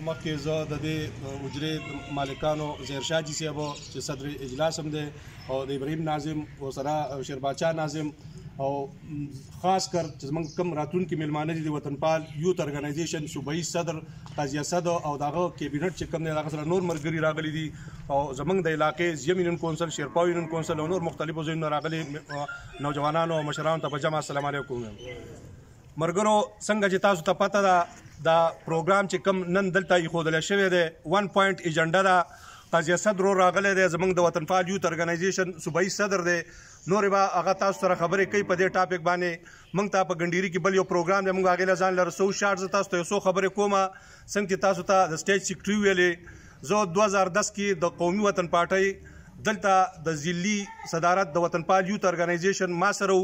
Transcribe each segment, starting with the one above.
په مخ کې زه د دې اجرې مالکانو زهر شاه جی صاحب چې صدر اجلاس هم دی او د ابراهیم ناظم او سره شیر بادشاہ ناظم او خاص کر چې موږ کم راتون کې ملمانه دي وطن پال یوت ارګنایزیشن صوبایي صدر قاضی اسد او داغه کیبینټ چې کم نه داغه سره نور مرګري راغلي دي او زمنګ د علاقې زمینن کونسل شیرپاو یونن کونسل او نور مختلفو ځایونو راغلي نوجوانانو او مشرانو ته په جمع السلام علیکم مرګرو څنګه چې تاسو ته پته ده دا پروګرام چې کم نن دلته یې خودل شوی دی 1 پوینټ ایجنډا دا قضیه صدر راغله دی زمنګ د وطن فعال یوت ارګنایزیشن صوبایي صدر دی نور به هغه تاسو سره خبرې کوي په دې ټاپک باندې موږ ته په غونډيري کې بل یو پروګرام دی موږ هغه ځان لرسو شارټ تاسو ته یو څو خبرې کوم څنګه تاسو ته د سټیج سیکریټری ویلې زه 2010 کې د قومي وطن پارټي دلته د ځلی صدارت د وطن پال یوت ارګنایزیشن ما سره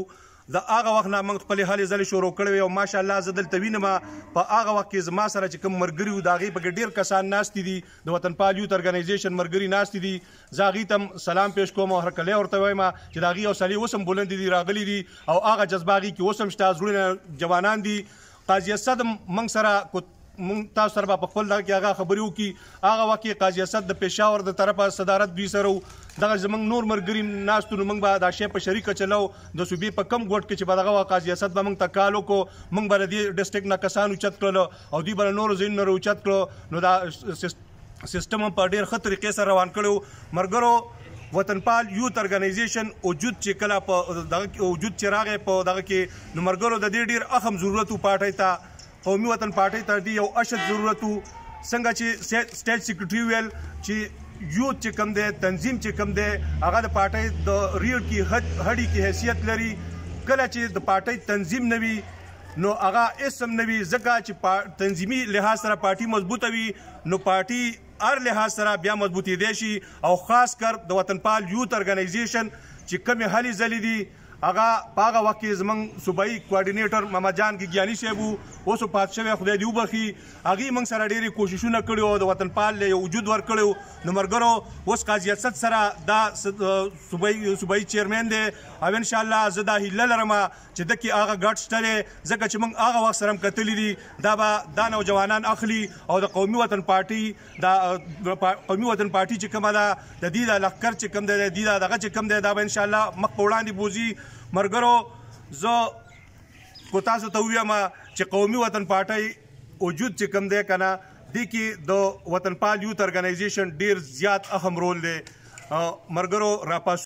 د هغه وخت نه موږ خپل حالې ځلې شروع کړې او ماشاالله زه دلته وینم په هغه وخت کې زما سره چې کوم مرګري و داغي په ډیر کسان ناشتي دي د وطن پال یوت ارګنایزیشن مرګري ناشتي دي زاغي تم سلام پېښ کوم او هر کله ورته وایم چې داغي او سړي وسم بلند دي راغلي دي او هغه جذباغي کې وسم شته زړه جوانان دي قاضي صدم منګ سره مونږ تاسو سره په خپل لار کې هغه خبرې وکړي هغه وخت کې قاضي اسد د پېښور د طرفه صدارت دوی سره دغه زمنګ نور مرګري ناستو موږ به دا شی په شریک چلو د صوبې په کم ګوټ کې چې به دغه قاضي اسد به موږ تکالو کو موږ به دې ډیسټریکټ نه کسانو چت کړو او دوی به نور زین نه روچت کړو نو دا سیستم په ډیر خطرې کې سره روان کړو مرګرو وطن پال یوت ارګنایزیشن وجود چې کله په دغه وجود چې راغی په دغه کې نمرګرو د دې ډیر اهم ضرورت پاټی ته قومي وطن پارټۍ تر دې یو اشد ضرورت وو څنګه چې سټیټ سیکریټري ویل چې یو چې کم دی تنظیم چې کم دی هغه د پارټۍ د ریډ کی هډی کی حیثیت لري کله چې د پارټۍ تنظیم نوي نو هغه اسم نوي زګه چې تنظیمي لحاظ سره پارټي مضبوطه وي نو پارټي هر لحاظ سره بیا مضبوطی دی شي او خاص کر د وطن پال یوت ارګنایزیشن چې کمی هلي ځلې دي هغه پاغه وخت کې زمنګ صوبایي کوارډینیټر ماما جان گیانی صاحب اوس پات شوی خدای دې وبخي هغه موږ سره ډېری کوششونه کړي او د وطن پال له وجود ورکړو نو مرګرو اوس قاضي اسد سره دا صوبایي صوبایي چیرمن دی او ان شاء الله زه دا هیله لرم چې د کې هغه ګټ شته ځکه چې موږ هغه وخت سره کتلی دي دا به دا نوجوانان اخلي او د قومي وطن پارټي دا قومي وطن پارټي چې کومه ده د دې د لخر چې کوم ده د دې دغه چې کوم ده دا به ان شاء الله مخ وړاندې بوزي مرګرو زه کو تاسو ته ویم چې قومي وطن پارټۍ وجود چې کم دی کنه د کې د وطن پال یوت ارګنایزیشن ډیر زیات اهم رول دی مرګرو راپاس